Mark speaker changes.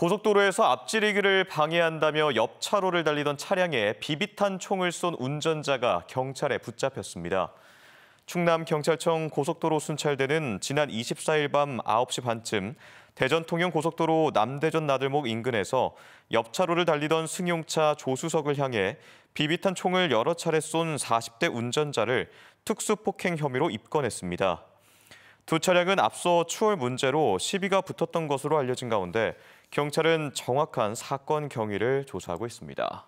Speaker 1: 고속도로에서 앞지르기를 방해한다며 옆 차로를 달리던 차량에 비비탄 총을 쏜 운전자가 경찰에 붙잡혔습니다. 충남경찰청 고속도로 순찰대는 지난 24일 밤 9시 반쯤 대전 통영 고속도로 남대전 나들목 인근에서 옆차로를 달리던 승용차 조수석을 향해 비비탄 총을 여러 차례 쏜 40대 운전자를 특수폭행 혐의로 입건했습니다. 두 차량은 앞서 추월 문제로 시비가 붙었던 것으로 알려진 가운데 경찰은 정확한 사건 경위를 조사하고 있습니다.